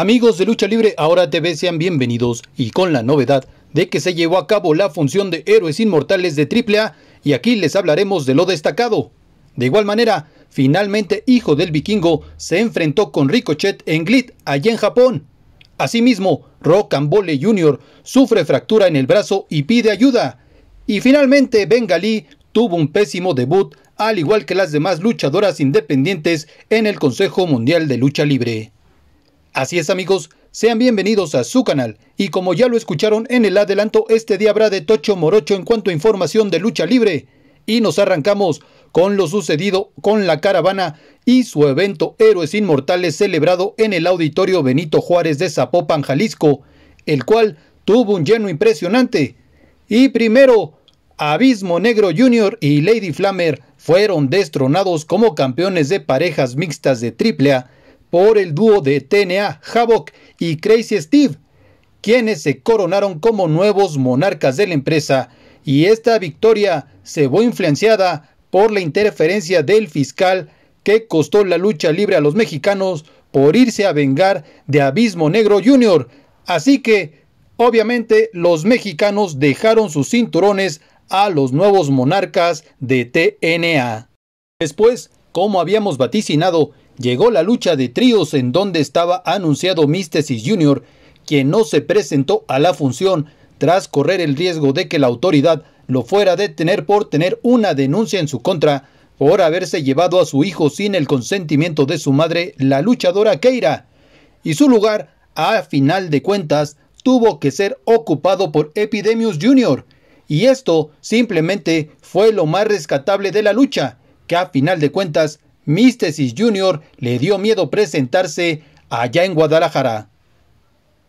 Amigos de Lucha Libre Ahora TV sean bienvenidos y con la novedad de que se llevó a cabo la función de Héroes Inmortales de AAA y aquí les hablaremos de lo destacado. De igual manera, finalmente Hijo del Vikingo se enfrentó con Ricochet en Glit allá en Japón. Asimismo, Rocambole Jr. sufre fractura en el brazo y pide ayuda. Y finalmente Bengali tuvo un pésimo debut al igual que las demás luchadoras independientes en el Consejo Mundial de Lucha Libre. Así es amigos, sean bienvenidos a su canal y como ya lo escucharon en el adelanto, este día habrá de Tocho Morocho en cuanto a información de lucha libre y nos arrancamos con lo sucedido con la caravana y su evento Héroes Inmortales celebrado en el Auditorio Benito Juárez de Zapopan, Jalisco, el cual tuvo un lleno impresionante. Y primero, Abismo Negro Jr. y Lady Flamer fueron destronados como campeones de parejas mixtas de AAA por el dúo de TNA, Havoc y Crazy Steve, quienes se coronaron como nuevos monarcas de la empresa, y esta victoria se vio influenciada por la interferencia del fiscal que costó la lucha libre a los mexicanos por irse a vengar de Abismo Negro Jr. Así que, obviamente, los mexicanos dejaron sus cinturones a los nuevos monarcas de TNA. Después, como habíamos vaticinado, llegó la lucha de tríos en donde estaba anunciado Místesis Jr., quien no se presentó a la función tras correr el riesgo de que la autoridad lo fuera a detener por tener una denuncia en su contra por haberse llevado a su hijo sin el consentimiento de su madre, la luchadora Keira, y su lugar, a final de cuentas, tuvo que ser ocupado por Epidemius Jr. Y esto simplemente fue lo más rescatable de la lucha, que a final de cuentas Místesis junior le dio miedo presentarse allá en Guadalajara.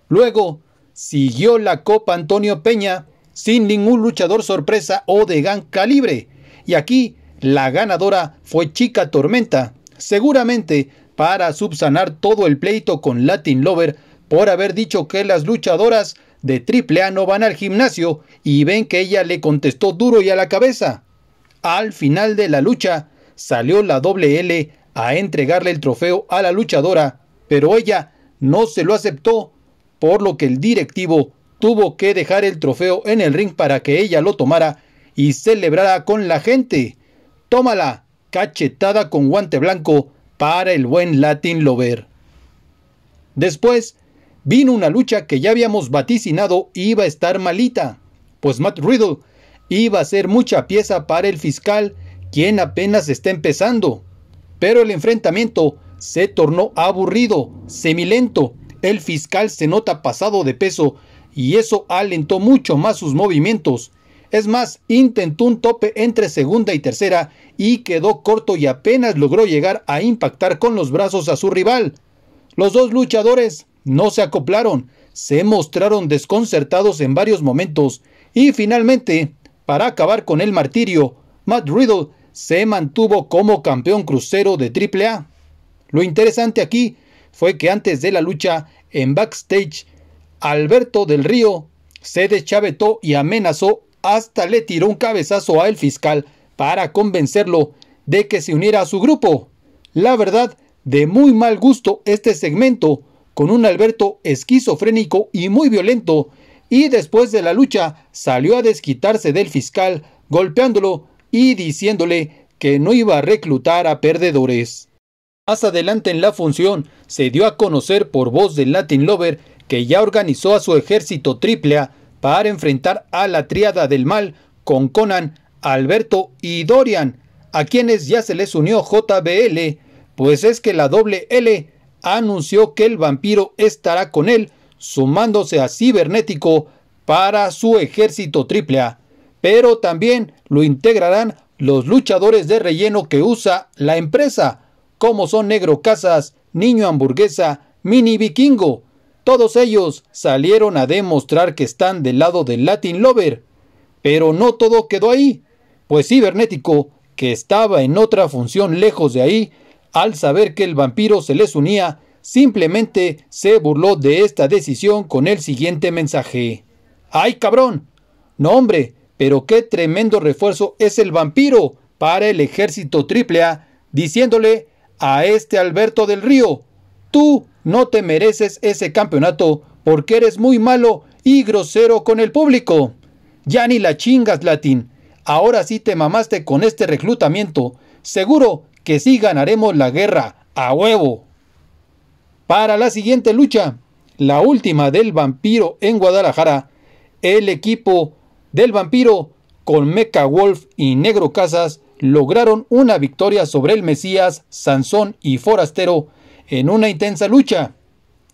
Luego, siguió la Copa Antonio Peña sin ningún luchador sorpresa o de gran calibre. Y aquí la ganadora fue Chica Tormenta, seguramente para subsanar todo el pleito con Latin Lover por haber dicho que las luchadoras de a no van al gimnasio y ven que ella le contestó duro y a la cabeza. Al final de la lucha, salió la doble L a entregarle el trofeo a la luchadora, pero ella no se lo aceptó, por lo que el directivo tuvo que dejar el trofeo en el ring para que ella lo tomara y celebrara con la gente. Tómala, cachetada con guante blanco para el buen Latin Lover. Después vino una lucha que ya habíamos vaticinado iba a estar malita, pues Matt Riddle iba a ser mucha pieza para el fiscal quien apenas está empezando. Pero el enfrentamiento se tornó aburrido, semilento. El fiscal se nota pasado de peso y eso alentó mucho más sus movimientos. Es más, intentó un tope entre segunda y tercera y quedó corto y apenas logró llegar a impactar con los brazos a su rival. Los dos luchadores no se acoplaron, se mostraron desconcertados en varios momentos y finalmente, para acabar con el martirio, Matt Riddle se mantuvo como campeón crucero de AAA. Lo interesante aquí fue que antes de la lucha en backstage, Alberto del Río se deschavetó y amenazó hasta le tiró un cabezazo al fiscal para convencerlo de que se uniera a su grupo. La verdad, de muy mal gusto este segmento, con un Alberto esquizofrénico y muy violento, y después de la lucha salió a desquitarse del fiscal, golpeándolo y diciéndole que no iba a reclutar a perdedores. Más adelante en la función se dio a conocer por voz del Latin Lover que ya organizó a su ejército triple A para enfrentar a la triada del mal con Conan, Alberto y Dorian, a quienes ya se les unió JBL, pues es que la doble L anunció que el vampiro estará con él, sumándose a Cibernético para su ejército triple pero también lo integrarán los luchadores de relleno que usa la empresa, como son Negro Casas, Niño Hamburguesa, Mini Vikingo. Todos ellos salieron a demostrar que están del lado del Latin Lover. Pero no todo quedó ahí, pues Cibernético, que estaba en otra función lejos de ahí, al saber que el vampiro se les unía, simplemente se burló de esta decisión con el siguiente mensaje. ¡Ay, cabrón! No, hombre, pero qué tremendo refuerzo es el vampiro para el ejército triple A, diciéndole a este Alberto del Río, tú no te mereces ese campeonato porque eres muy malo y grosero con el público. Ya ni la chingas, Latín. Ahora sí te mamaste con este reclutamiento. Seguro que sí ganaremos la guerra, a huevo. Para la siguiente lucha, la última del vampiro en Guadalajara, el equipo del vampiro con Mecha Wolf y Negro Casas lograron una victoria sobre el Mesías, Sansón y Forastero en una intensa lucha.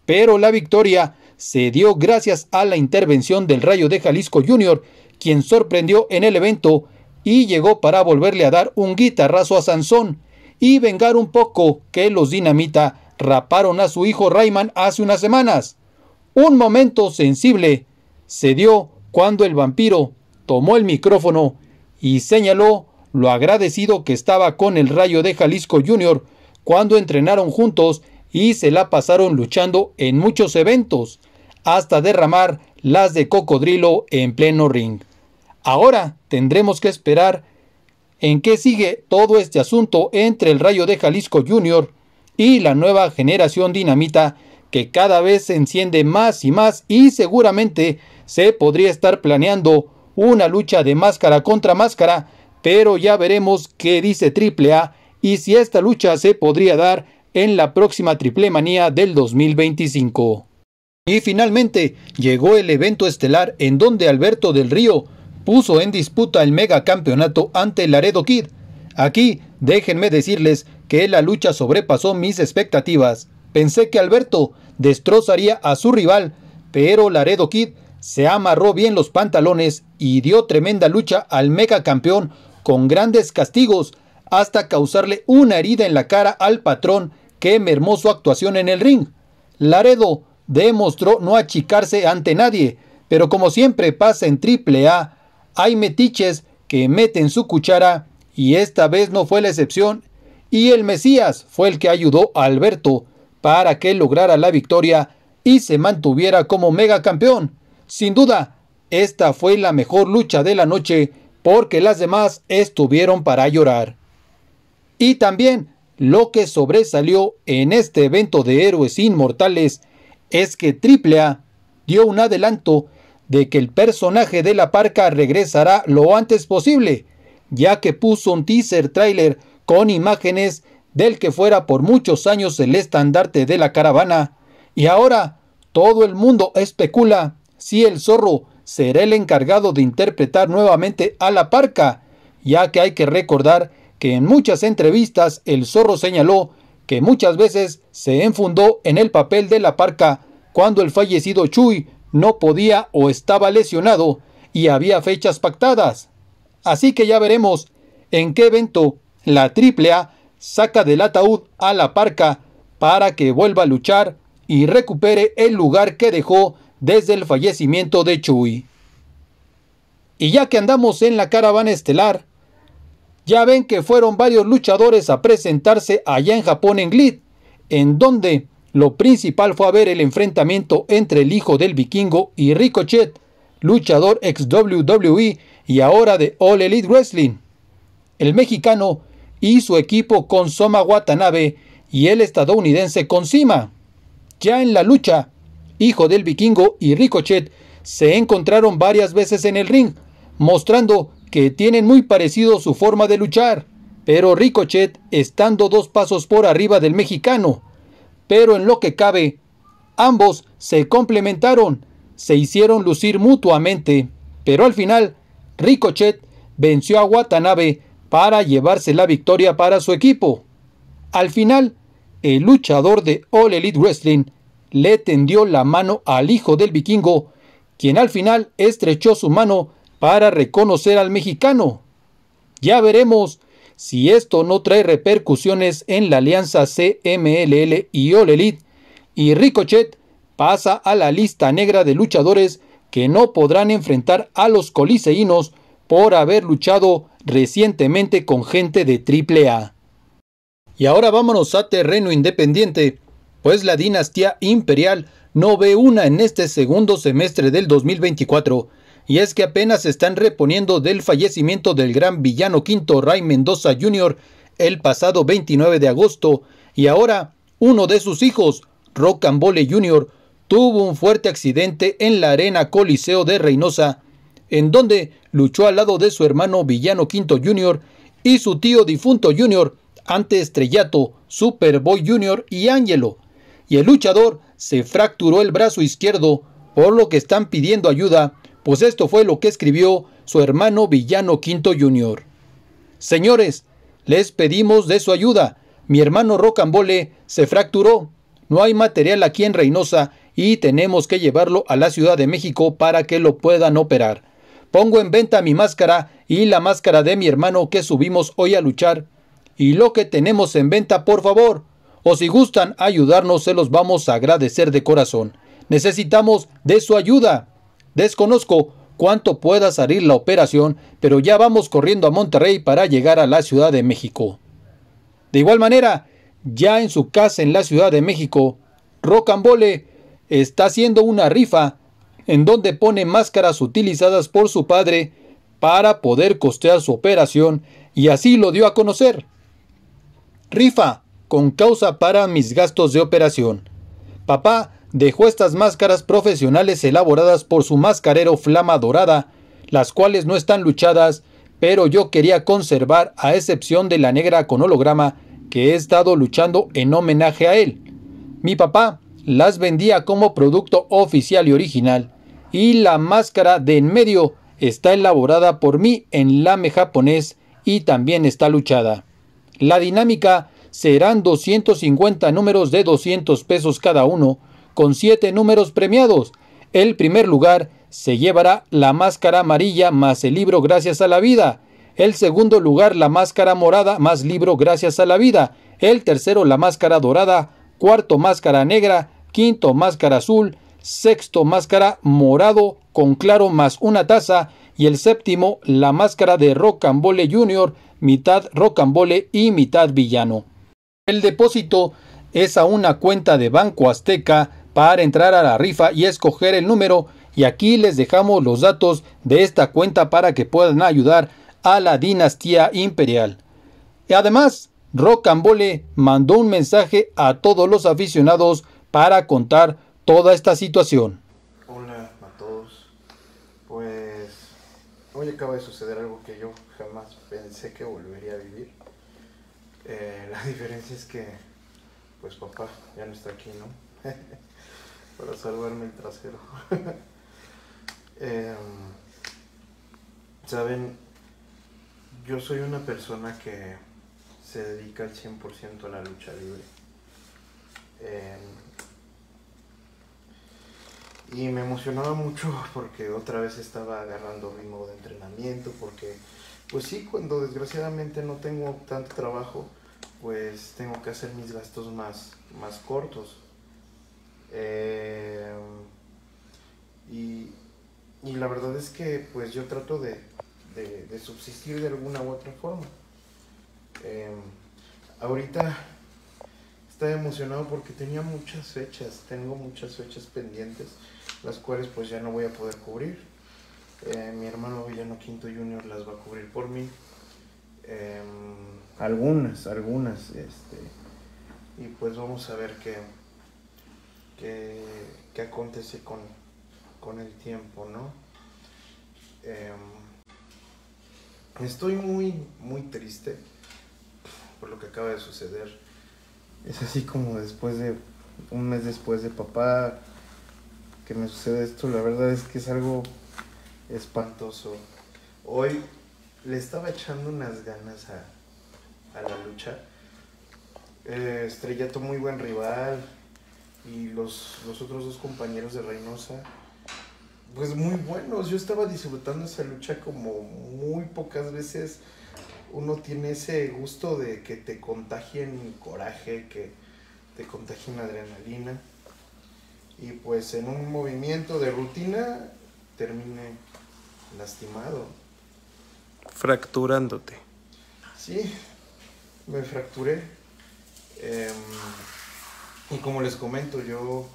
Pero la victoria se dio gracias a la intervención del Rayo de Jalisco Jr., quien sorprendió en el evento y llegó para volverle a dar un guitarrazo a Sansón y vengar un poco que los Dinamita raparon a su hijo Rayman hace unas semanas. Un momento sensible se dio cuando el vampiro tomó el micrófono y señaló lo agradecido que estaba con el Rayo de Jalisco Jr., cuando entrenaron juntos y se la pasaron luchando en muchos eventos, hasta derramar las de cocodrilo en pleno ring. Ahora tendremos que esperar en qué sigue todo este asunto entre el Rayo de Jalisco Jr. y la nueva generación dinamita que cada vez se enciende más y más y seguramente se podría estar planeando una lucha de máscara contra máscara, pero ya veremos qué dice triple a y si esta lucha se podría dar en la próxima Triple Manía del 2025. Y finalmente llegó el evento estelar en donde Alberto del Río puso en disputa el mega campeonato ante Laredo Kid. Aquí déjenme decirles que la lucha sobrepasó mis expectativas. Pensé que Alberto destrozaría a su rival, pero Laredo Kid se amarró bien los pantalones y dio tremenda lucha al megacampeón con grandes castigos hasta causarle una herida en la cara al patrón que mermó su actuación en el ring. Laredo demostró no achicarse ante nadie, pero como siempre pasa en A, hay metiches que meten su cuchara y esta vez no fue la excepción y el Mesías fue el que ayudó a Alberto para que lograra la victoria y se mantuviera como mega campeón. Sin duda, esta fue la mejor lucha de la noche porque las demás estuvieron para llorar. Y también lo que sobresalió en este evento de héroes inmortales es que triple A dio un adelanto de que el personaje de la parca regresará lo antes posible, ya que puso un teaser trailer con imágenes del que fuera por muchos años el estandarte de la caravana. Y ahora todo el mundo especula si el zorro será el encargado de interpretar nuevamente a la parca, ya que hay que recordar que en muchas entrevistas el zorro señaló que muchas veces se enfundó en el papel de la parca cuando el fallecido Chuy no podía o estaba lesionado y había fechas pactadas. Así que ya veremos en qué evento la AAA saca del ataúd a la parca para que vuelva a luchar y recupere el lugar que dejó desde el fallecimiento de Chuy. Y ya que andamos en la caravana estelar, ya ven que fueron varios luchadores a presentarse allá en Japón en Glit, en donde lo principal fue a ver el enfrentamiento entre el hijo del vikingo y Ricochet, luchador ex WWE y ahora de All Elite Wrestling. El mexicano y su equipo con Soma Watanabe y el estadounidense con Sima. Ya en la lucha, hijo del vikingo y Ricochet se encontraron varias veces en el ring, mostrando que tienen muy parecido su forma de luchar, pero Ricochet estando dos pasos por arriba del mexicano. Pero en lo que cabe, ambos se complementaron, se hicieron lucir mutuamente, pero al final Ricochet venció a Watanabe para llevarse la victoria para su equipo. Al final, el luchador de All Elite Wrestling le tendió la mano al hijo del vikingo, quien al final estrechó su mano para reconocer al mexicano. Ya veremos si esto no trae repercusiones en la alianza CMLL y All Elite, y Ricochet pasa a la lista negra de luchadores que no podrán enfrentar a los coliseínos por haber luchado recientemente con gente de triple A. Y ahora vámonos a terreno independiente, pues la dinastía imperial no ve una en este segundo semestre del 2024, y es que apenas están reponiendo del fallecimiento del gran villano quinto Ray Mendoza Jr. el pasado 29 de agosto, y ahora uno de sus hijos, Rocambole Jr., tuvo un fuerte accidente en la arena Coliseo de Reynosa, en donde luchó al lado de su hermano Villano Quinto Jr. y su tío Difunto Jr. ante Estrellato, Superboy Jr. y Ángelo. Y el luchador se fracturó el brazo izquierdo, por lo que están pidiendo ayuda, pues esto fue lo que escribió su hermano Villano Quinto Jr. Señores, les pedimos de su ayuda. Mi hermano Rocambole se fracturó. No hay material aquí en Reynosa y tenemos que llevarlo a la Ciudad de México para que lo puedan operar. Pongo en venta mi máscara y la máscara de mi hermano que subimos hoy a luchar. Y lo que tenemos en venta, por favor. O si gustan ayudarnos, se los vamos a agradecer de corazón. Necesitamos de su ayuda. Desconozco cuánto pueda salir la operación, pero ya vamos corriendo a Monterrey para llegar a la Ciudad de México. De igual manera, ya en su casa en la Ciudad de México, Rocambole está haciendo una rifa en donde pone máscaras utilizadas por su padre para poder costear su operación y así lo dio a conocer. Rifa, con causa para mis gastos de operación. Papá dejó estas máscaras profesionales elaboradas por su mascarero Flama Dorada, las cuales no están luchadas, pero yo quería conservar a excepción de la negra con holograma que he estado luchando en homenaje a él. Mi papá las vendía como producto oficial y original y la máscara de en medio está elaborada por mí en lame japonés y también está luchada. La dinámica serán 250 números de 200 pesos cada uno, con 7 números premiados. El primer lugar se llevará la máscara amarilla más el libro Gracias a la vida. El segundo lugar la máscara morada más libro Gracias a la vida. El tercero la máscara dorada. Cuarto máscara negra. Quinto máscara azul sexto máscara morado con claro más una taza y el séptimo la máscara de Rocambole Jr., mitad Rocambole y mitad villano. El depósito es a una cuenta de Banco Azteca para entrar a la rifa y escoger el número y aquí les dejamos los datos de esta cuenta para que puedan ayudar a la dinastía imperial. Y además, Rocambole mandó un mensaje a todos los aficionados para contar toda esta situación. Hola a todos. Pues hoy acaba de suceder algo que yo jamás pensé que volvería a vivir. Eh, la diferencia es que, pues papá ya no está aquí, ¿no? Para salvarme el trasero. Em, saben, yo soy una persona que se dedica al 100% a la lucha libre. Em, y me emocionaba mucho porque otra vez estaba agarrando ritmo de entrenamiento, porque pues sí, cuando desgraciadamente no tengo tanto trabajo, pues tengo que hacer mis gastos más, más cortos. Eh, y, la verdad es que pues yo trato de, subsistir de alguna u otra forma. Eh, ahorita estaba emocionado porque tenía muchas fechas, tengo muchas fechas pendientes las cuales pues ya no voy a poder cubrir. Eh, mi hermano Villano Quinto Junior las va a cubrir por mí. Em, algunas, algunas. Este, y pues vamos a ver qué, qué, qué acontece con, con, el tiempo, ¿no? Em, estoy muy, muy triste por lo que acaba de suceder. Es así como después de, un mes después de papá, que me sucede esto, la verdad es que es algo espantoso. Hoy le estaba echando unas ganas a, a la lucha. Eh, estrellato muy buen rival y los, los otros dos compañeros de Reynosa, pues muy buenos. Yo estaba disfrutando esa lucha como muy pocas veces uno tiene ese gusto de que te contagien coraje, que te contagien adrenalina y pues en un movimiento de rutina terminé lastimado. Fracturándote. Sí, me fracturé. Em, y como les comento, yo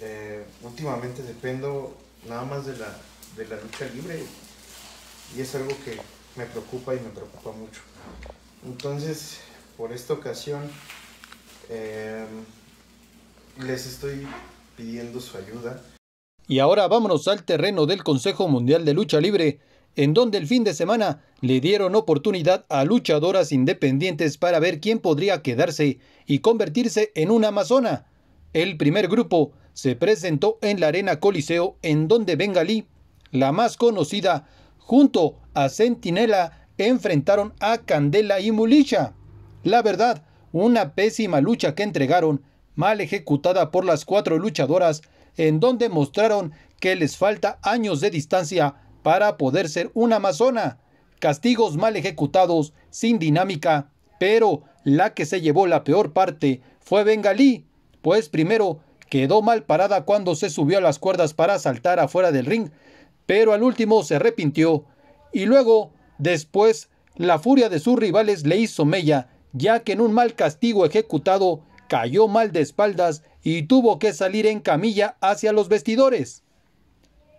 eh, últimamente dependo nada más de la, lucha libre y es algo que me preocupa y me preocupa mucho. Entonces, por esta ocasión, em, les estoy pidiendo su ayuda. Y ahora vámonos al terreno del Consejo Mundial de Lucha Libre, en donde el fin de semana le dieron oportunidad a luchadoras independientes para ver quién podría quedarse y convertirse en una amazona. El primer grupo se presentó en la Arena Coliseo, en donde Bengalí, la más conocida, junto a Centinela, enfrentaron a Candela y mulisha La verdad, una pésima lucha que entregaron mal ejecutada por las cuatro luchadoras, en donde mostraron que les falta años de distancia para poder ser una amazona. Castigos mal ejecutados, sin dinámica, pero la que se llevó la peor parte fue Bengalí, pues primero quedó mal parada cuando se subió a las cuerdas para saltar afuera del ring, pero al último se arrepintió y luego, después, la furia de sus rivales le hizo mella, ya que en un mal castigo ejecutado cayó mal de espaldas y tuvo que salir en camilla hacia los vestidores.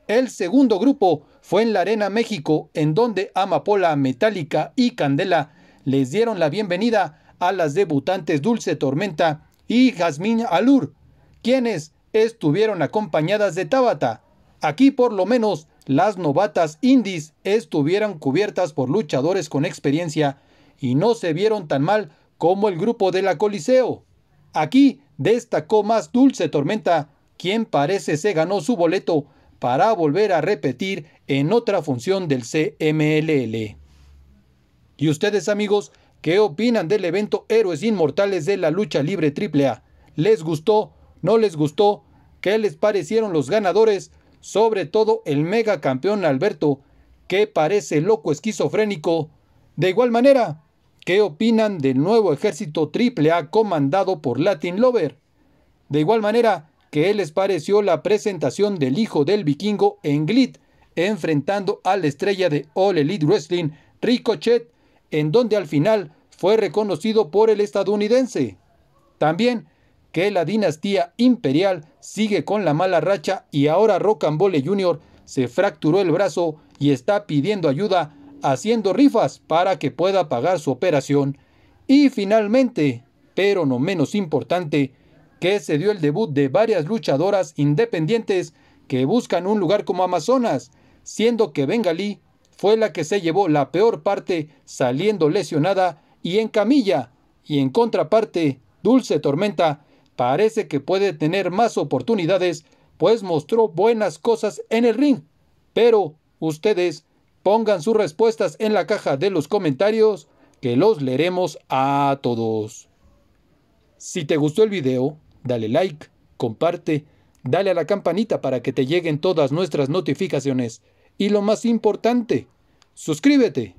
El segundo grupo fue en la Arena México, en donde Amapola, Metálica y Candela les dieron la bienvenida a las debutantes Dulce Tormenta y Jazmín Alur, quienes estuvieron acompañadas de Tabata. Aquí por lo menos las novatas indies estuvieron cubiertas por luchadores con experiencia y no se vieron tan mal como el grupo de la Coliseo. Aquí destacó más Dulce Tormenta, quien parece se ganó su boleto para volver a repetir en otra función del CMLL. ¿Y ustedes amigos qué opinan del evento Héroes Inmortales de la lucha libre AAA? ¿Les gustó? ¿No les gustó? ¿Qué les parecieron los ganadores? Sobre todo el mega campeón Alberto, que parece loco esquizofrénico. De igual manera, ¿Qué opinan del nuevo ejército triple A comandado por Latin Lover? De igual manera, ¿qué les pareció la presentación del hijo del vikingo en Glit, enfrentando a la estrella de All Elite Wrestling, Ricochet, en donde al final fue reconocido por el estadounidense? También, que la dinastía imperial sigue con la mala racha y ahora Rocambole Jr. se fracturó el brazo y está pidiendo ayuda haciendo rifas para que pueda pagar su operación. Y finalmente, pero no menos importante, que se dio el debut de varias luchadoras independientes que buscan un lugar como Amazonas, siendo que Bengalí fue la que se llevó la peor parte saliendo lesionada y en camilla, y en contraparte, Dulce Tormenta parece que puede tener más oportunidades, pues mostró buenas cosas en el ring. Pero, ustedes, Pongan sus respuestas en la caja de los comentarios que los leeremos a todos. Si te gustó el video, dale like, comparte, dale a la campanita para que te lleguen todas nuestras notificaciones y lo más importante, suscríbete.